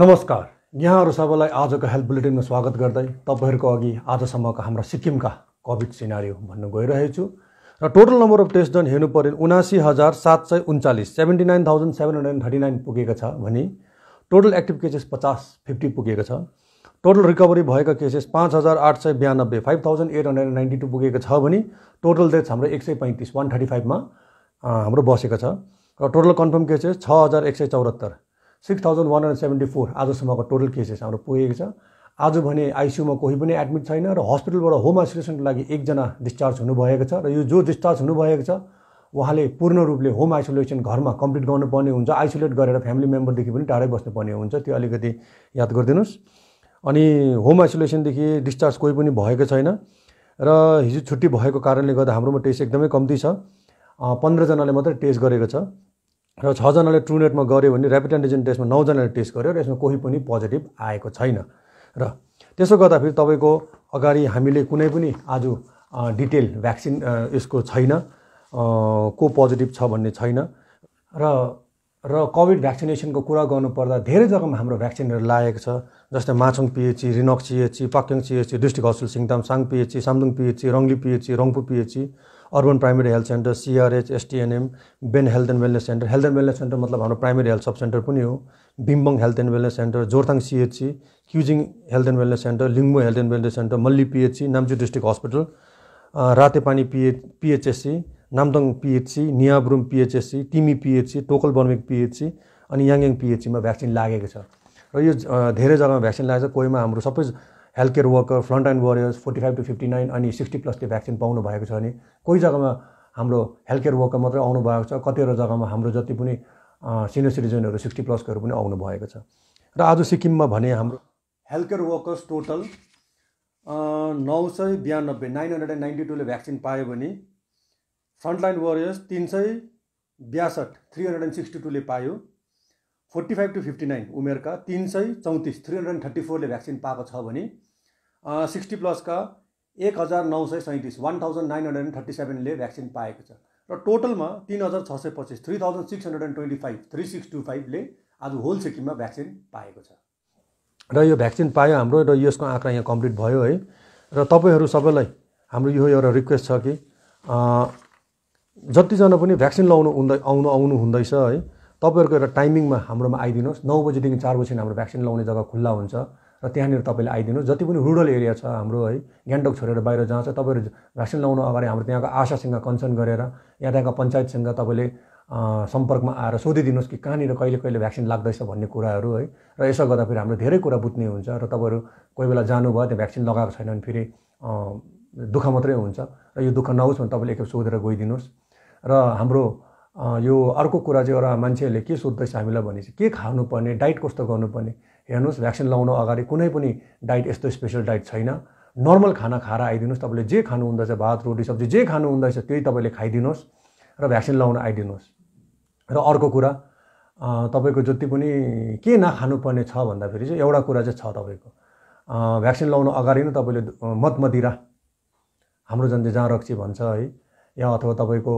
नमस्कार यहाँहरू सबैलाई आजको हेल्थ बुलेटिनमा स्वागत गर्दै तपाईँहरूको अघि आजसम्मको हाम्रा सिक्किमका कोभिड भन्नु भन्न गइरहेछु र total number of test done हेर्नु पऱ्यो उनासी हजार सात सय उन्चालिस seventy nine thousand seven hundred and thirty nine पुगेको छ भने टोटल एक्टिभ केसेस पचास फिफ्टी पुगेको छ टोटल रिकभरी भएका केसेस पाँच हजार आठ सय बयानब्बे five thousand eight hundred ninety two पुगेको छ भने टोटल डेथ्स हाम्रो एक सय पैँतिस वान थर्टी फाइभमा हाम्रो बसेको छ र टोटल कन्फर्म केसेस छ हजार एक सय चौरात्तर six thousand one hundred seventy four आजसम्मको टोटल केसेस हाम्रो पुगेको छ आज भने आइसियुमा कोही पनि एडमिट छैन र हस्पिटलबाट होम आइसोलेसनको लागि एकजना डिस्चार्ज हुनुभएको छ र यो जो डिस्चार्ज हुनुभएको छ उहाँले पूर्ण रूपले होम आइसोलेसन घरमा कम्प्लिट गर्नुपर्ने हुन्छ आइसोलेट गरेर फ्यामिली मेम्बरदेखि पनि टाढै बस्नुपर्ने हुन्छ त्यो अलिकति याद गरिदिनुहोस् अनि होम आइसोलेसनदेखि डिस्चार्ज कोही पनि भएको छैन र हिजो छुट्टी भएको कारणले गर्दा हाम्रोमा टेस्ट एकदमै कम्ती छ पन्ध्रजनाले मात्रै टेस्ट गरेको छ र छजनाले ट्रुनेटमा गऱ्यो भने ऱ्यापिड एन्टिजेन टेस्टमा नौजनाले टेस्ट गर्यो र यसमा कोही पनि पोजिटिभ आएको छैन र त्यसो गर्दाखेरि तपाईँको अगाडि हामीले कुनै पनि आज डिटेल भ्याक्सिन यसको छैन को पोजिटिभ छ भन्ने छैन र र कोभिड भ्याक्सिनेसनको कुरा गर्नुपर्दा धेरै जग्गामा हाम्रो भ्याक्सिनहरू लागेको छ जस्तै Machong PHC Rhenock CHC Pakyong CHC district hospital Singtam Sang PHC Samdong PHC Rangli PHC Rangpo PHC urban primary health centre CRH STNM Ben health and wellness centre health and wellness centre मतलब हाम्रो प्राइमेरी हेल्थ सब सेन्टर पनि हो Bimbong health and wellness centre Jorethang CHC Kewzing health and wellness centre Lingmoo health and wellness centre Melli PHC Namchi district hospital Ratepani पिए PHSC नामदङ PHC नियाब्रुम पिएचएससी टिमी PHC टोकल बर्मिक PHC अनि याङयाङ पिएचसीमा vaccine लागेको छ र यो धेरै जग्गामा भ्याक्सिन लागेको छ कोहीमा हाम्रो सबै health care worker frontline warriors forty five to fifty nine अनि सिक्सटी प्लसले भ्याक्सिन पाउनु भएको छ भने कोही जग्गामा हाम्रो हेल्थ केयर वर्कर मात्रै आउनु भएको छ कतिवटा जग्गामा हाम्रो जति पनि सिनियर सिटिजनहरू सिक्सटी प्लसकोहरू पनि आउनु भएको छ र आज सिक्किममा भने हाम्रो हेल्थ केयर वर्कर्स टोटल नौ सय बयानब्बे नाइन हन्ड्रेड एन्ड नाइन्टी टूले भ्याक्सिन पायो भने फ्रन्टलाइन वरियर्स तिन सय ब्यासठ थ्री हन्ड्रेड एन्ड सिक्सटी टूले पायो forty five to fifty nine उमेरका तिन सय चौतिस थ्री हन्ड्रेड एन्ड थर्टी फोरले भ्याक्सिन पाएको छ भने सिक्सटी प्लसका एक हजार नौ सय सैँतिस one thousand nine hundred and thirty सेभेनले भ्याक्सिन पाएको छ र टोटलमा तिन हजार छ सय पच्चिस three thousand six hundred and twenty five three six two फाइभले आज होल सिक्किममा भ्याक्सिन पाएको छ र यो भ्याक्सिन पायो हाम्रो र यसको आँकडा यहाँ कम्प्लिट भयो है र तपाईँहरू सबैलाई हाम्रो यो एउटा रिक्वेस्ट छ कि जतिजना पनि भ्याक्सिन लाउनु हुँदै आउनु आउनु हुँदैछ है तपाईँहरूको एउटा टाइमिङमा हाम्रोमा आइदिनुहोस् नौ बजीदेखि चार बजीसम्म हाम्रो भ्याक्सिन लाउने जग्गा खुल्ला हुन्छ र त्यहाँनिर तपाईँले आइदिनु जति पनि रुरल एरिया छ हाम्रो है गान्तोक छोडेर बाहिर जहाँ छ तपाईँहरू भ्याक्सिन लाउनु अगाडि हाम्रो त्यहाँको आशासँग कन्सर्न गरेर या त्यहाँको पञ्चायतसँग तपाईँले सम्पर्कमा आएर सोधिदिनुहोस् कि कहाँनिर कहिले कहिले भ्याक्सिन लाग्दैछ भन्ने कुराहरू है र यसो गर्दा फेरि हाम्रो धेरै कुरा बुझ्ने हुन्छ र तपाईँहरू कोही बेला जानुभयो त्यहाँ भ्याक्सिन लगाएको छैन भने फेरि दुःख मात्रै हुन्छ र यो दुःख नहोस् भने तपाईँले एकखेप सोधेर गइदिनुहोस् र हाम्रो यो अर्को कुरा चाहिँ एउटा मान्छेहरूले के सोध्दैछ हामीलाई भने चाहिँ के खानुपर्ने डाइट कस्तो गर्नुपर्ने हेर्नुहोस् भ्याक्सिन लाउनु अगाडि कुनै पनि डाइट यस्तो स्पेसल डाइट छैन नर्मल खाना खाएर आइदिनुहोस् तपाईँले जे खानु हुँदैछ भात रोटी सब्जी जे खानु हुँदैछ त्यही तपाईँले खाइदिनुहोस् र भ्याक्सिन लाउन आइदिनुहोस् र अर्को कुरा तपाईँको जति पनि के नखानुपर्ने छ भन्दाखेरि चाहिँ एउटा कुरा चाहिँ छ तपाईँको भ्याक्सिन लाउनु अगाडि नै तपाईँले मदमदिरा हाम्रो जनते जहाँ रक्सी भन्छ है या अथवा तपाईँको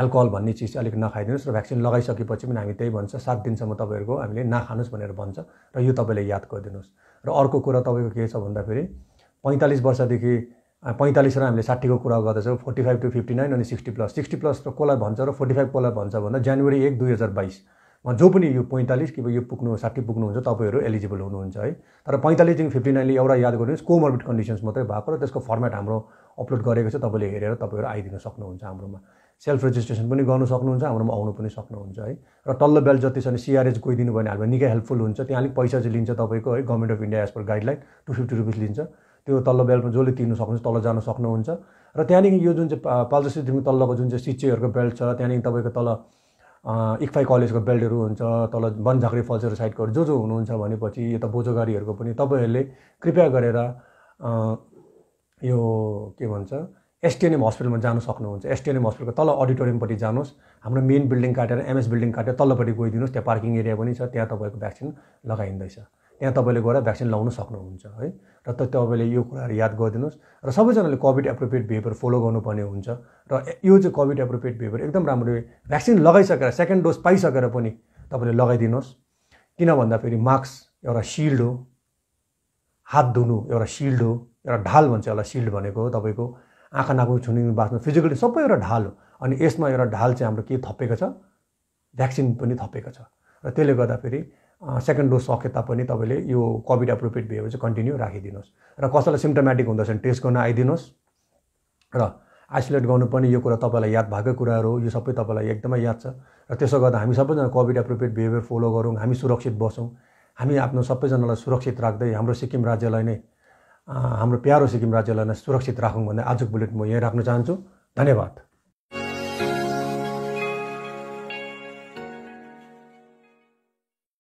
एल्कोहल भन्ने चिज चाहिँ अलिक नखाइदिनुहोस् र भ्याक्सिन लगाइसकेपछि पनि हामी त्यही भन्छ सात दिनसम्म तपाईँहरूको हामीले नखानुहोस् भनेर भन्छ र यो तपाईँले याद गरिदिनुहोस् र अर्को कुरा तपाईँको के छ भन्दाखेरि पैँतालिस वर्षदेखि पैँतालिस र हामीले साठीको कुरा गर्दैछौँ forty five to fifty nine अनि सिक्सटी प्लस सिक्सटी प्लस र कसलाई भन्छ र फोर्टी फाइभ कसलाई भन्छ भन्दा जनवरी एक दुई हजार बाइस जो पनि यो पैँतालिस कि यो पुग्नु साठी पुग्नुहुन्छ तपाईँहरू एलिजिबल हुनुहुन्छ है तर पैँतालिसदेखि फिफ्टी नाइनले एउटा याद गर्नुहोस् कोमर्बिड कन्डिसन्स मात्रै भएको र त्यसको फर्मेट हाम्रो अपलोड गरेको छ तपाईँले हेरेर तपाईँहरू आइदिन सक्नुहुन्छ हाम्रोमा सेल्फ रेजिस्ट्रेसन पनि गर्नु सक्नुहुन्छ हाम्रोमा आउनु पनि सक्नुहुन्छ है र तल्लो बेल जति छ भने सिआरएच गइदिनु भने हामीलाई निकै हेल्पफुल हुन्छ त्यहाँ अलिक पैसा चाहिँ लिन्छ तपाईँको है government of India as per guideline two fifty rupees लिन्छ त्यो तल्लो बेल्टमा जसले तिर्नु सक्नुहुन्छ तल जानु सक्नुहुन्छ र त्यहाँदेखि यो जुन चाहिँ पाल्जोसितदेखि तल्लोको जुन चाहिँ सिचेहरूको बेल्ट छ त्यहाँदेखि तपाईँको तल इक्फाई कलेजको बेल्टहरू हुन्छ तल बनझाक्री फल्सहरू साइडकोहरू जो जो हुनुहुन्छ भनेपछि यता बोजोगारीहरूको पनि तपाईँहरूले कृपया गरेर यो के भन्छ एसटिएनएम हस्पिटलमा जानु सक्नुहुन्छ एसटिएनएम हस्पिटलको तल अडिटोरियमपट्टि जानुहोस् हाम्रो मेन बिल्डिङ काटेर एमएस बिल्डिङ काटेर तल्लोपट्टि गइदिनुहोस् त्यहाँ पार्किङ एरिया पनि छ त्यहाँ तपाईँको भ्याक्सिन लगाइँदैछ त्यहाँ तपाईँले गएर भ्याक्सिन लाउन सक्नुहुन्छ है र त तपाईँले यो कुराहरू याद गरिदिनुहोस् र सबैजनाले कोभिड एप्रोप्रिएट बिहेभियर फलो गर्नुपर्ने हुन्छ र यो चाहिँ कोभिड एप्रोप्रिएट बिहेभियर एकदम राम्रो भ्याक्सिन लगाइसकेर सेकेन्ड डोज पाइसकेर पनि तपाईँले लगाइदिनुहोस् किन भन्दा फेरि मास्क एउटा सिल्ड हो हात धुनु एउटा सिल्ड हो एउटा ढाल भन्छ एउटा सिल्ड भनेको हो तपाईँको आँखा नाकु छुनिनु बाँच्नु फिजिकली सबै एउटा ढाल हो अनि यसमा एउटा ढाल चाहिँ हाम्रो के थपेको छ भ्याक्सिन पनि थपेको छ र त्यसले गर्दाखेरि सेकेन्ड डोज सके तापनि तपाईँले यो कोभिड एप्रोप्रिएट भयो भने चाहिँ कन्टिन्यू राखिदिनुहोस् र कसैलाई सिम्टोमेटिक हुँदैछ भने टेस्ट गर्न आइदिनुहोस् र आइसोलेट गर्नु पनि यो कुरा तपाईँलाई याद भएकै कुराहरू हो यो सबै तपाईँलाई एकदमै याद छ र त्यसो गर्दा हामी सबैजना कोभिड एप्रोप्रिएट बिहेभियर फलो गरौँ हामी सुरक्षित बसौँ हामी आफ्नो सबैजनालाई सुरक्षित राख्दै हाम्रो सिक्किम राज्यलाई नै हाम्रो प्यारो सिक्किम राज्यलाई नै सुरक्षित राखौँ भन्दै आजको बुलेट म यहीँ राख्न चाहन्छु धन्यवाद